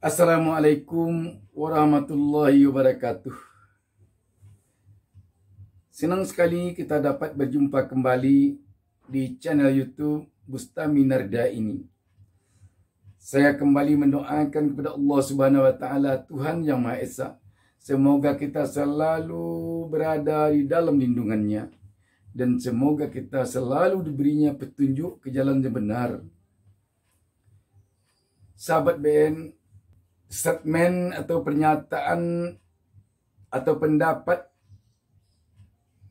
Assalamualaikum warahmatullahi wabarakatuh. Senang sekali kita dapat berjumpa kembali di channel YouTube Bustami Narda ini. Saya kembali mendoakan kepada Allah Subhanahu wa taala Tuhan yang Maha Esa. Semoga kita selalu berada di dalam lindungannya dan semoga kita selalu diberinya petunjuk ke jalan yang benar. Sahabat BN, statement atau pernyataan atau pendapat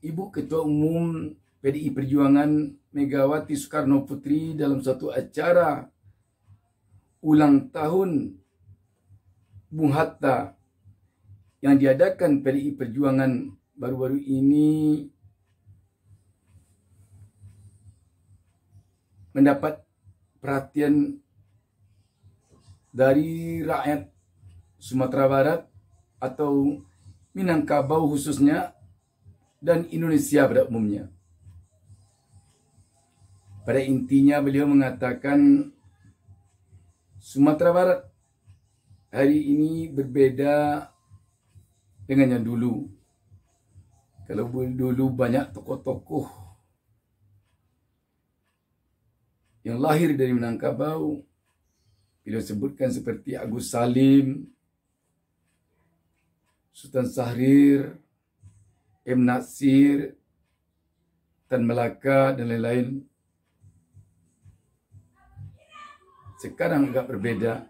Ibu Ketua Umum PDI Perjuangan Megawati Soekarno Putri dalam satu acara ulang tahun Bung Hatta yang diadakan PDI Perjuangan baru-baru ini mendapat perhatian dari rakyat Sumatera Barat atau Minangkabau khususnya dan Indonesia pada umumnya. Pada intinya beliau mengatakan Sumatera Barat hari ini berbeda dengan yang dulu. Kalau dulu banyak tokoh-tokoh yang lahir dari Minangkabau, beliau sebutkan seperti Agus Salim, Sultan Sahrir, M. Nasir, Tan Melaka dan lain-lain. Sekarang agak berbeda.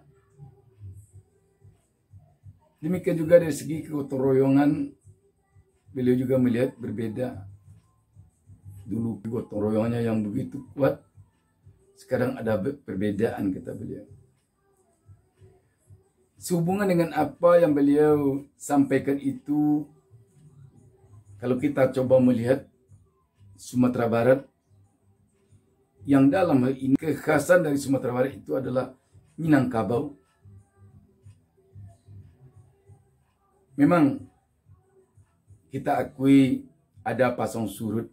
Demikian juga dari segi kegotong beliau juga melihat berbeda. Dulu gotong yang begitu kuat, sekarang ada perbedaan kita beliau sehubungan dengan apa yang beliau sampaikan itu kalau kita coba melihat Sumatera Barat yang dalam hal ini kekhasan dari Sumatera Barat itu adalah Minangkabau memang kita akui ada pasang surut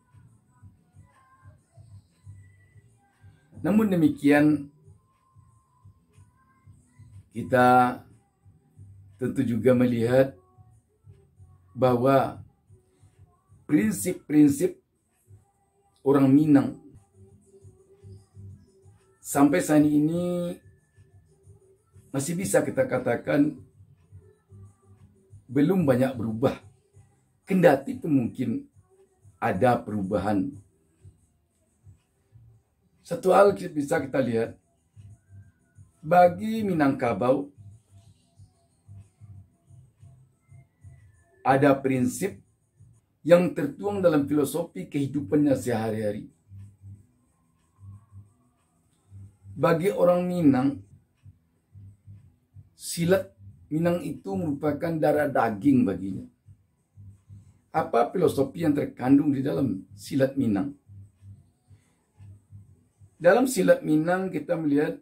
namun demikian kita tentu juga melihat bahwa prinsip-prinsip orang Minang sampai saat ini masih bisa kita katakan belum banyak berubah. Kendati itu mungkin ada perubahan. Satu hal bisa kita lihat, bagi Minangkabau, ada prinsip yang tertuang dalam filosofi kehidupannya sehari-hari. Bagi orang Minang, silat Minang itu merupakan darah daging baginya. Apa filosofi yang terkandung di dalam silat Minang? Dalam silat Minang kita melihat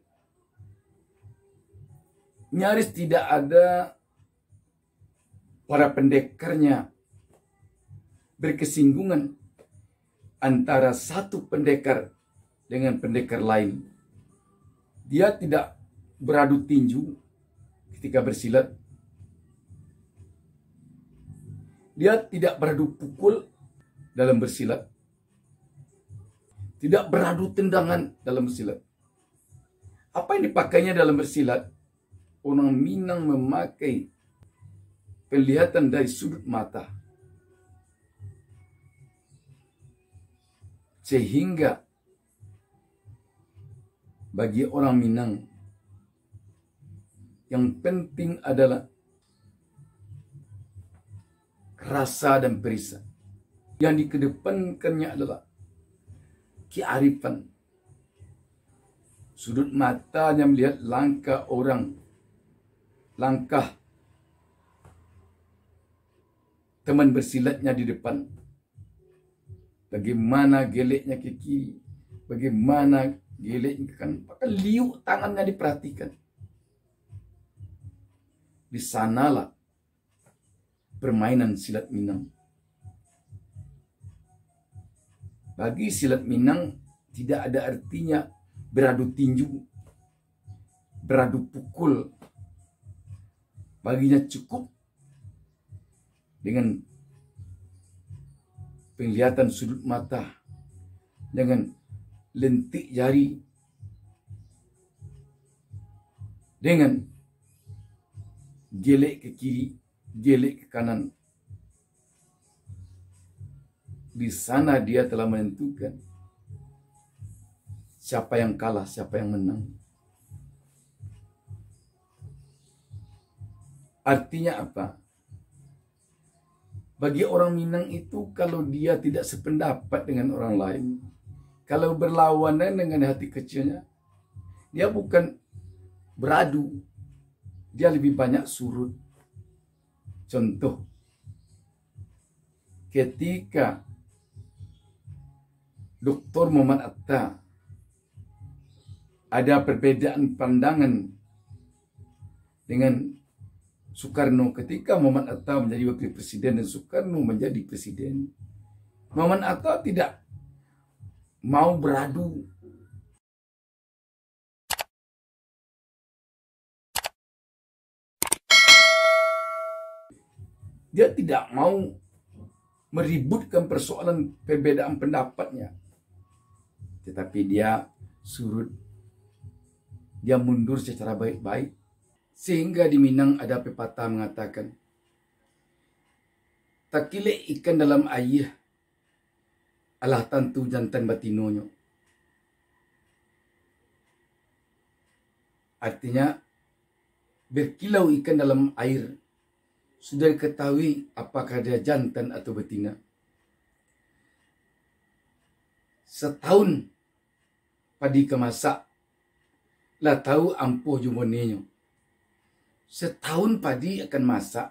nyaris tidak ada para pendekarnya berkesinggungan antara satu pendekar dengan pendekar lain. Dia tidak beradu tinju ketika bersilat. Dia tidak beradu pukul dalam bersilat. Tidak beradu tendangan dalam bersilat. Apa yang dipakainya dalam bersilat? Orang Minang memakai kelihatan dari sudut mata. Sehingga bagi orang Minang yang penting adalah rasa dan perisa. Yang dikedepankannya adalah kearifan. Sudut matanya melihat langkah orang, langkah teman bersilatnya di depan. Bagaimana geleknya ke kiri, bagaimana geleknya ke kanan. Maka liuk tangannya diperhatikan. Di sanalah permainan silat Minang. Bagi silat Minang tidak ada artinya beradu tinju, beradu pukul. Baginya cukup dengan penglihatan sudut mata, dengan lentik jari, dengan gelek ke kiri, gelek ke kanan. Di sana dia telah menentukan siapa yang kalah, siapa yang menang. Artinya apa? Bagi orang Minang itu kalau dia tidak sependapat dengan orang lain, kalau berlawanan dengan hati kecilnya, dia bukan beradu, dia lebih banyak surut. Contoh, ketika Dr. Muhammad Atta ada perbedaan pandangan dengan Soekarno ketika Muhammad Atta menjadi wakil presiden dan Soekarno menjadi presiden. Muhammad Atta tidak mau beradu dia tidak mau meributkan persoalan perbedaan pendapatnya. Tetapi dia surut, dia mundur secara baik-baik Sehingga di Minang ada pepatah mengatakan, Tak kile ikan dalam air, Alah tentu jantan batinonya. Artinya, Berkilau ikan dalam air, Sudah ketahui apakah dia jantan atau betina. Setahun, Padi kemasak, Lah tahu ampuh jumoninya. setahun padi akan masak.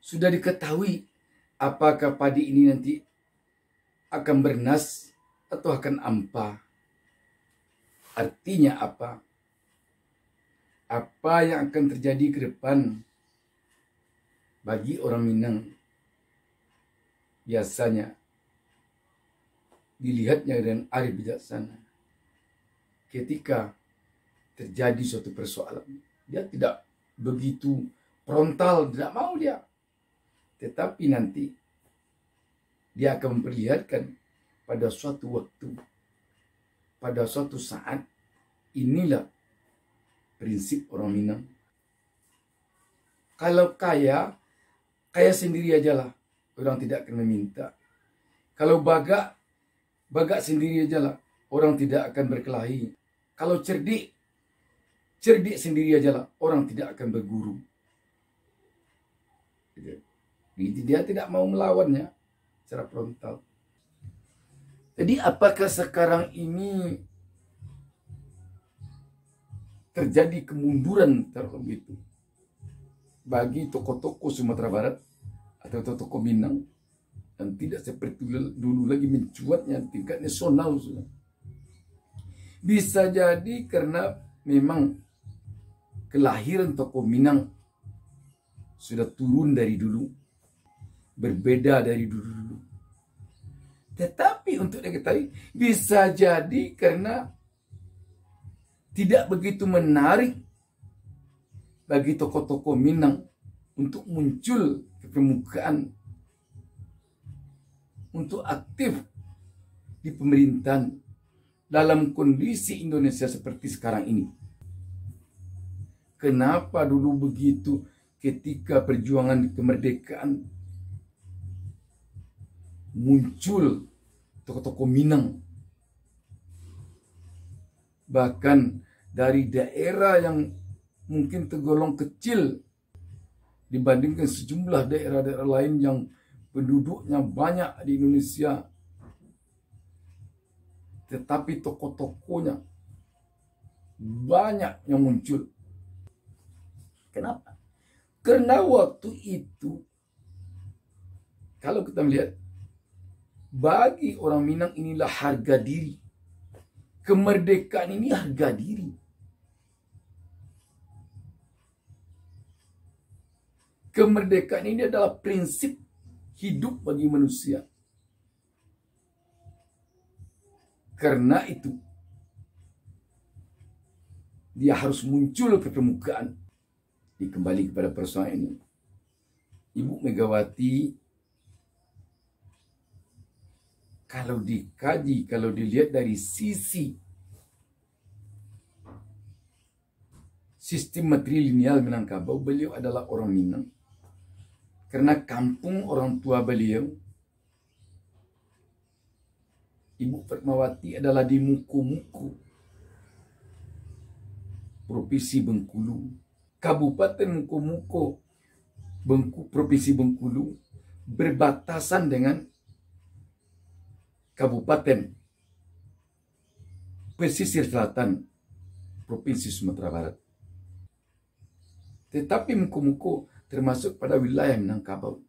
Sudah diketahui apakah padi ini nanti akan bernas atau akan ampa. Artinya apa? Apa yang akan terjadi ke depan bagi orang Minang? Biasanya dilihatnya dengan arif bijaksana. Ketika terjadi suatu persoalan, dia tidak begitu frontal, tidak mau dia. Tetapi nanti dia akan memperlihatkan pada suatu waktu, pada suatu saat, inilah prinsip orang Minang. Kalau kaya, kaya sendiri ajalah. Orang tidak akan meminta. Kalau bagak, bagak sendiri ajalah. Orang tidak akan berkelahi. Kalau cerdik, Cerdik sendiri aja lah orang tidak akan berguru. jadi Dia tidak mau melawannya secara frontal. Jadi apakah sekarang ini terjadi kemunduran terhadap itu bagi tokoh-tokoh Sumatera Barat atau tokoh Minang dan tidak seperti dulu lagi mencuatnya tingkat nasional Bisa jadi karena memang kelahiran tokoh Minang sudah turun dari dulu, berbeda dari dulu-dulu. Tetapi untuk diketahui bisa jadi karena tidak begitu menarik bagi tokoh-tokoh Minang untuk muncul ke permukaan untuk aktif di pemerintahan dalam kondisi Indonesia seperti sekarang ini. Kenapa dulu begitu ketika perjuangan kemerdekaan muncul tokoh-tokoh Minang bahkan dari daerah yang mungkin tergolong kecil dibandingkan sejumlah daerah-daerah lain yang penduduknya banyak di Indonesia tetapi tokoh-tokohnya banyak yang muncul Kenapa? Karena waktu itu kalau kita melihat bagi orang Minang inilah harga diri. Kemerdekaan ini harga diri. Kemerdekaan ini adalah prinsip hidup bagi manusia. Karena itu dia harus muncul ke permukaan dikembali kepada persoalan ini. Ibu Megawati kalau dikaji, kalau dilihat dari sisi sistem matrilineal Minangkabau, beliau adalah orang Minang. Karena kampung orang tua beliau, Ibu Fatmawati adalah di Muku-Muku, Provinsi Bengkulu, Kabupaten Mukomuko, Bengku, Provinsi Bengkulu berbatasan dengan Kabupaten Pesisir Selatan, Provinsi Sumatera Barat. Tetapi Mukomuko termasuk pada wilayah Minangkabau.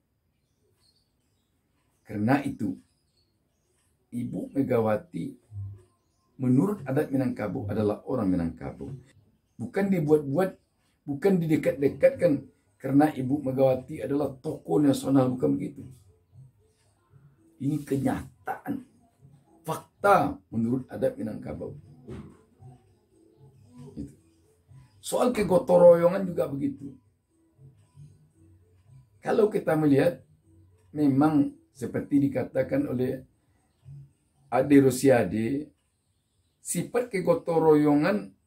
Karena itu, Ibu Megawati menurut adat Minangkabau adalah orang Minangkabau. Bukan dibuat-buat bukan didekat-dekatkan karena Ibu Megawati adalah tokoh nasional bukan begitu. Ini kenyataan fakta menurut adat Minangkabau. Gitu. Soal kegotoroyongan juga begitu. Kalau kita melihat memang seperti dikatakan oleh Ade Rosiade sifat kegotoroyongan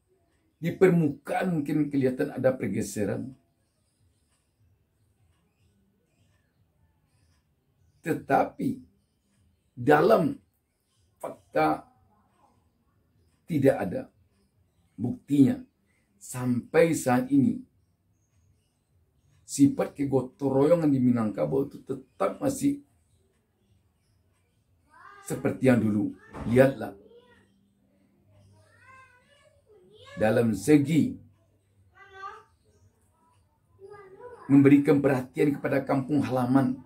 di permukaan mungkin kelihatan ada pergeseran. Tetapi dalam fakta tidak ada buktinya sampai saat ini sifat kegotoroyongan di Minangkabau itu tetap masih seperti yang dulu lihatlah dalam segi memberikan perhatian kepada kampung halaman.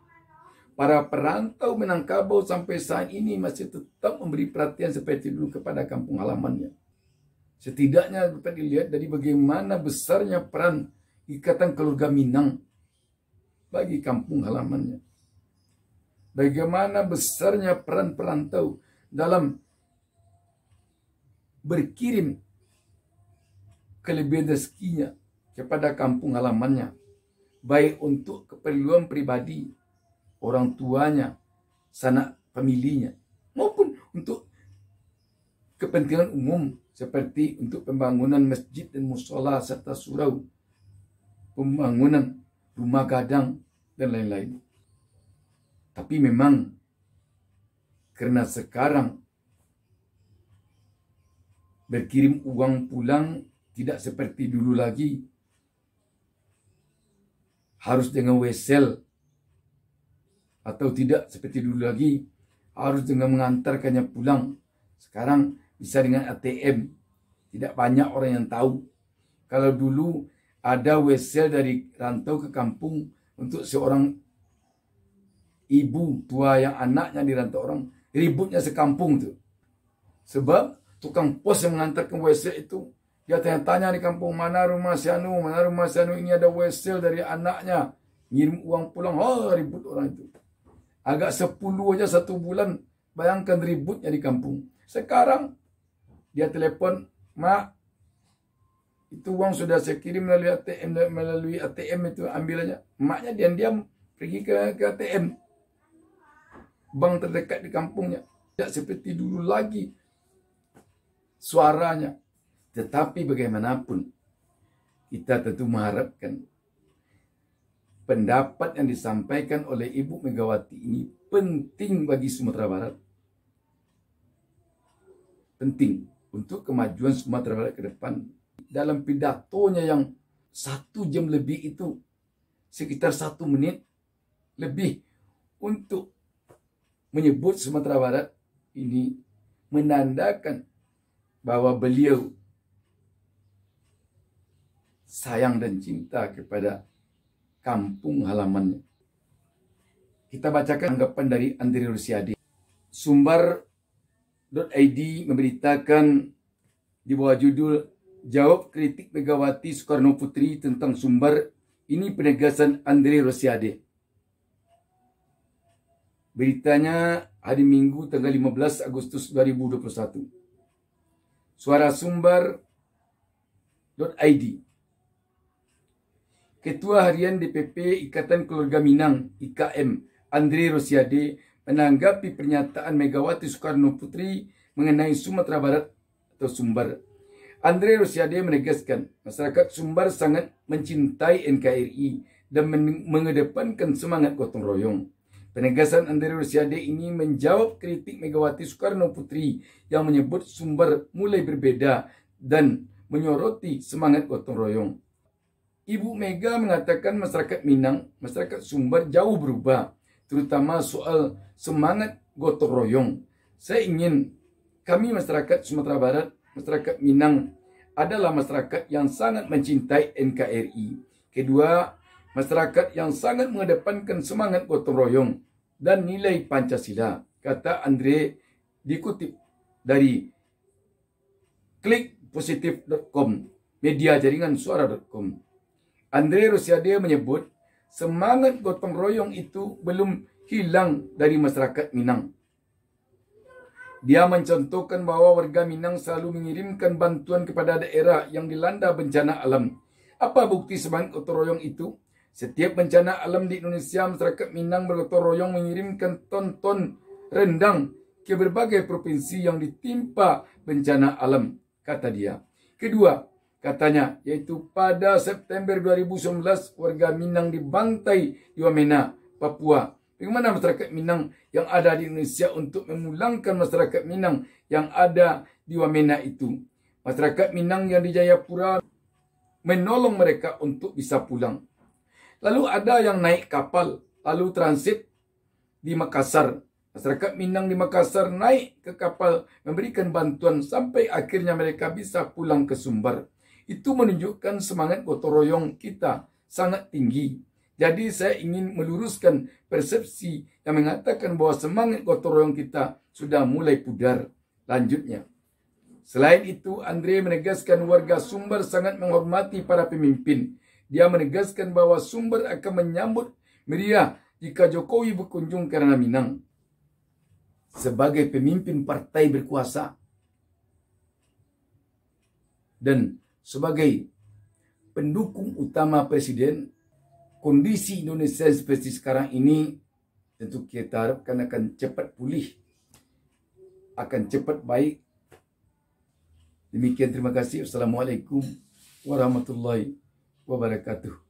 Para perantau Minangkabau sampai saat ini masih tetap memberi perhatian seperti dulu kepada kampung halamannya. Setidaknya dapat dilihat dari bagaimana besarnya peran ikatan keluarga Minang bagi kampung halamannya. Bagaimana besarnya peran perantau dalam berkirim kelebihan rezekinya kepada kampung halamannya, baik untuk keperluan pribadi, orang tuanya, sanak familinya, maupun untuk kepentingan umum seperti untuk pembangunan masjid dan musola serta surau, pembangunan rumah gadang, dan lain-lain. Tapi memang karena sekarang berkirim uang pulang tidak seperti dulu lagi harus dengan wesel atau tidak seperti dulu lagi harus dengan mengantarkannya pulang sekarang bisa dengan ATM tidak banyak orang yang tahu kalau dulu ada wesel dari rantau ke kampung untuk seorang ibu tua yang anaknya di rantau orang ributnya sekampung tuh sebab tukang pos yang mengantarkan wesel itu dia tanya-tanya di kampung mana rumah si Anu, mana rumah si Anu ini ada wesel dari anaknya. Ngirim uang pulang, oh ribut orang itu. Agak sepuluh aja satu bulan, bayangkan ributnya di kampung. Sekarang dia telepon, mak, itu uang sudah saya kirim melalui ATM, melalui ATM itu ambil aja. Maknya diam-diam pergi ke, ke ATM. Bank terdekat di kampungnya. Tidak seperti dulu lagi suaranya tetapi bagaimanapun, kita tentu mengharapkan pendapat yang disampaikan oleh Ibu Megawati ini penting bagi Sumatera Barat. Penting untuk kemajuan Sumatera Barat ke depan. Dalam pidatonya yang satu jam lebih itu, sekitar satu menit lebih untuk menyebut Sumatera Barat ini menandakan bahwa beliau sayang dan cinta kepada kampung halamannya. Kita bacakan anggapan dari Andri Rusyadi. Sumbar.id memberitakan di bawah judul Jawab kritik Megawati Soekarno Putri tentang Sumbar. Ini penegasan Andri Rosiade. Beritanya hari Minggu tanggal 15 Agustus 2021. Suara Sumbar.id Ketua Harian DPP Ikatan Keluarga Minang IKM Andre Rosiade menanggapi pernyataan Megawati Soekarno Putri mengenai Sumatera Barat atau Sumbar. Andre Rosiade menegaskan masyarakat Sumbar sangat mencintai NKRI dan mengedepankan semangat gotong royong. Penegasan Andre Rosiade ini menjawab kritik Megawati Soekarno Putri yang menyebut Sumbar mulai berbeda dan menyoroti semangat gotong royong. Ibu Mega mengatakan masyarakat Minang, masyarakat Sumbar jauh berubah, terutama soal semangat gotong royong. Saya ingin kami masyarakat Sumatera Barat, masyarakat Minang adalah masyarakat yang sangat mencintai NKRI. Kedua, masyarakat yang sangat mengedepankan semangat gotong royong dan nilai Pancasila, kata Andre dikutip dari klikpositif.com, media jaringan suara.com. Andre Rosiade menyebut, semangat gotong royong itu belum hilang dari masyarakat Minang. Dia mencontohkan bahwa warga Minang selalu mengirimkan bantuan kepada daerah yang dilanda bencana alam. Apa bukti semangat gotong royong itu? Setiap bencana alam di Indonesia, masyarakat Minang bergotong royong mengirimkan ton-ton rendang ke berbagai provinsi yang ditimpa bencana alam, kata dia. Kedua, katanya yaitu pada September 2019 warga Minang dibantai di Wamena, Papua. Bagaimana masyarakat Minang yang ada di Indonesia untuk memulangkan masyarakat Minang yang ada di Wamena itu? Masyarakat Minang yang di Jayapura menolong mereka untuk bisa pulang. Lalu ada yang naik kapal, lalu transit di Makassar. Masyarakat Minang di Makassar naik ke kapal memberikan bantuan sampai akhirnya mereka bisa pulang ke Sumbar. Itu menunjukkan semangat gotong royong kita sangat tinggi. Jadi saya ingin meluruskan persepsi yang mengatakan bahwa semangat gotong royong kita sudah mulai pudar. Lanjutnya. Selain itu, Andre menegaskan warga Sumber sangat menghormati para pemimpin. Dia menegaskan bahwa Sumber akan menyambut meriah jika Jokowi berkunjung ke Ranah Minang sebagai pemimpin partai berkuasa. Dan sebagai pendukung utama presiden, kondisi Indonesia seperti sekarang ini tentu kita harapkan akan cepat pulih, akan cepat baik. Demikian terima kasih. Assalamualaikum warahmatullahi wabarakatuh.